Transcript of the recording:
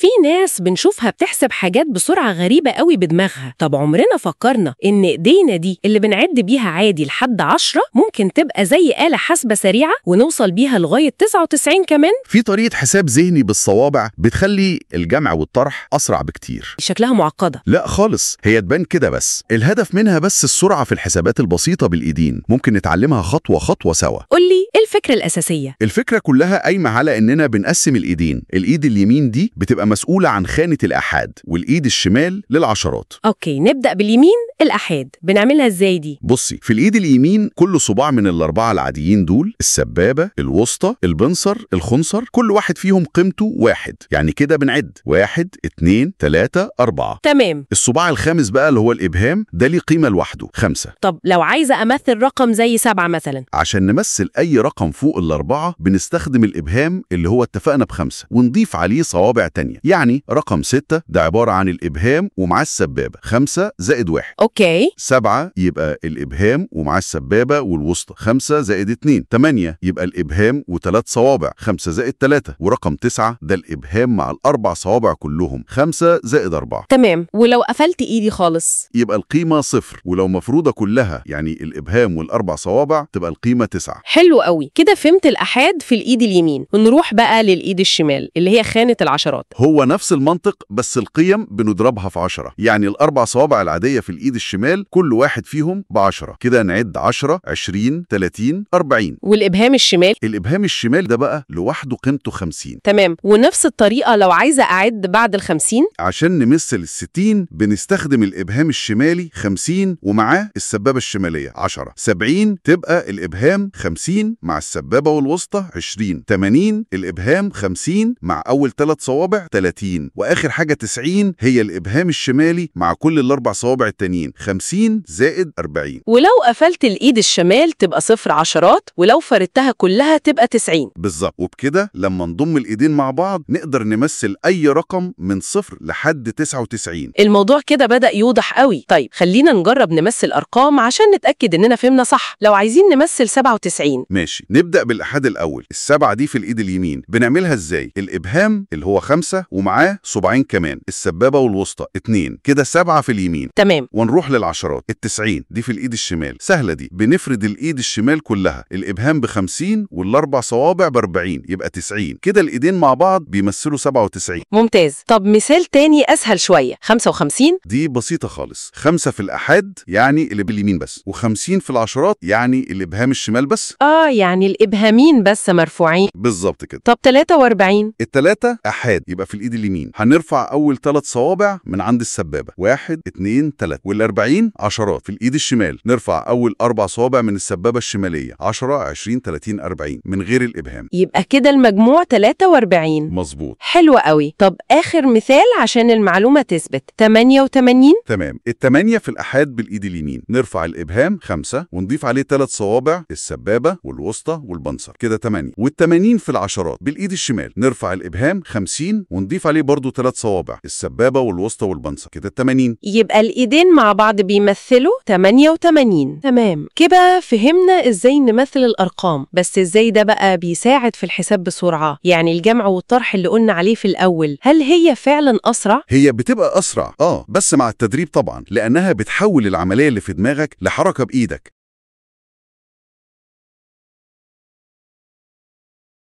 Fim ناس بنشوفها بتحسب حاجات بسرعة غريبة قوي بدماغها طب عمرنا فكرنا إن إيدينا دي اللي بنعد بيها عادي لحد 10 ممكن تبقى زي آلة حاسبة سريعة ونوصل بيها لغاية 99 كمان في طريقة حساب ذهني بالصوابع بتخلي الجمع والطرح أسرع بكتير شكلها معقدة لا خالص هي تبان كده بس الهدف منها بس السرعة في الحسابات البسيطة بالإيدين ممكن نتعلمها خطوة خطوة سوا قول لي إيه الفكرة الأساسية؟ الفكرة كلها قايمة على إننا بنقسم الإيدين الإيد اليمين دي بتبقى مسؤولة المسؤولة عن خانة الأحاد والإيد الشمال للعشرات أوكي نبدأ باليمين الأحاد بنعملها إزاي دي؟ بصي في الإيد اليمين كل صباع من الأربعة العاديين دول السبابة الوسطى البنصر الخنصر كل واحد فيهم قيمته واحد يعني كده بنعد واحد اتنين تلاتة أربعة تمام الصباع الخامس بقى اللي هو الإبهام ده ليه قيمة لوحده خمسة طب لو عايزة أمثل رقم زي سبعة مثلا عشان نمثل أي رقم فوق الأربعة بنستخدم الإبهام اللي هو اتفقنا بخمسة ونضيف عليه صوابع تانية يعني يعني رقم 6 ده عبارة عن الإبهام ومعاه السبابة 5 زائد 1 أوكي 7 يبقى الإبهام ومعاه السبابة والوسطى 5 زائد 2 8 يبقى الإبهام وتلات صوابع، خمسة زائد تلاتة. ورقم تسعة ده الإبهام مع الأربع صوابع 5 زائد 3 ورقم 9 ده الإبهام مع الأربع صوابع كلهم 5 زائد 4 تمام ولو قفلت إيدي خالص يبقى القيمة صفر ولو مفروضة كلها يعني الإبهام والأربع صوابع تبقى القيمة 9 حلو قوي كده فهمت الأحاد في الإيد اليمين ونروح بقى للإيد الشمال اللي هي خانة العشرات هو نفس المنطق بس القيم بنضربها في 10 يعني الأربع صوابع العادية في الإيد الشمال كل واحد فيهم ب 10 كده نعد 10 20 30 40 والإبهام الشمال الإبهام الشمال ده بقى لوحده قيمته 50 تمام ونفس الطريقة لو عايزة أعد بعد ال 50 عشان نمثل ال 60 بنستخدم الإبهام الشمالي 50 ومعاه السبابة الشمالية 10 70 تبقى الإبهام 50 مع السبابة والوسطى 20 80 الإبهام 50 مع أول ثلاث صوابع 30 60 واخر حاجه 90 هي الابهام الشمالي مع كل الاربع صوابع التانيين 50 زائد 40 ولو قفلت الايد الشمال تبقى صفر عشرات ولو فردتها كلها تبقى 90 بالظبط وبكده لما نضم الايدين مع بعض نقدر نمثل اي رقم من صفر لحد 99 الموضوع كده بدا يوضح قوي طيب خلينا نجرب نمثل ارقام عشان نتاكد اننا فهمنا صح لو عايزين نمثل 97 ماشي نبدا بالاحاد الاول السبعه دي في الايد اليمين بنعملها ازاي الابهام اللي هو خمسة ومع ومعاه صبعين كمان السبابة والوسطى اتنين كده سبعة في اليمين تمام ونروح للعشرات التسعين دي في الإيد الشمال سهلة دي بنفرد الإيد الشمال كلها الإبهام بخمسين والأربع صوابع بأربعين يبقى تسعين كده الإيدين مع بعض بيمثلوا سبعة وتسعين ممتاز طب مثال تاني أسهل شوية خمسة وخمسين دي بسيطة خالص خمسة في الأحد يعني اللي باليمين بس وخمسين في العشرات يعني الإبهام الشمال بس آه يعني الإبهامين بس مرفوعين بالظبط كده طب تلاتة واربعين التلاتة أحاد يبقى في الإيد اليمين هنرفع أول ثلاث صوابع من عند السبابة واحد اتنين ثلاثه والأربعين عشرات في الإيد الشمال نرفع أول أربع صوابع من السبابة الشمالية 10 20 30 40 من غير الإبهام يبقى كده المجموع واربعين مظبوط حلو قوي طب آخر مثال عشان المعلومة تثبت وثمانين تمام التمانية في الأحاد بالإيد اليمين نرفع الإبهام خمسة ونضيف عليه ثلاث صوابع السبابة والوسطى والبنصر كده تمانية والثمانين في العشرات بالإيد الشمال نرفع الإبهام خمسين ونضيف عليه برضه ثلاث صوابع السبابة والوسطى والبنصة كده 80 يبقى الإيدين مع بعض بيمثلوا 88 تمام كده فهمنا إزاي نمثل الأرقام بس إزاي ده بقى بيساعد في الحساب بسرعة يعني الجمع والطرح اللي قلنا عليه في الأول هل هي فعلا أسرع؟ هي بتبقى أسرع آه بس مع التدريب طبعا لأنها بتحول العملية اللي في دماغك لحركة بإيدك